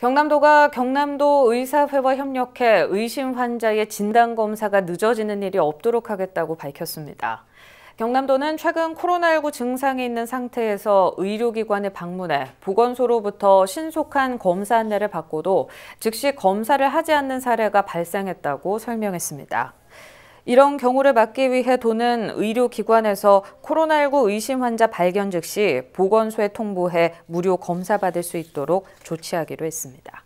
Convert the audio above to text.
경남도가 경남도 의사회와 협력해 의심 환자의 진단 검사가 늦어지는 일이 없도록 하겠다고 밝혔습니다. 경남도는 최근 코로나19 증상이 있는 상태에서 의료기관에 방문해 보건소로부터 신속한 검사 안내를 받고도 즉시 검사를 하지 않는 사례가 발생했다고 설명했습니다. 이런 경우를 막기 위해 도는 의료기관에서 코로나19 의심 환자 발견 즉시 보건소에 통보해 무료 검사받을 수 있도록 조치하기로 했습니다.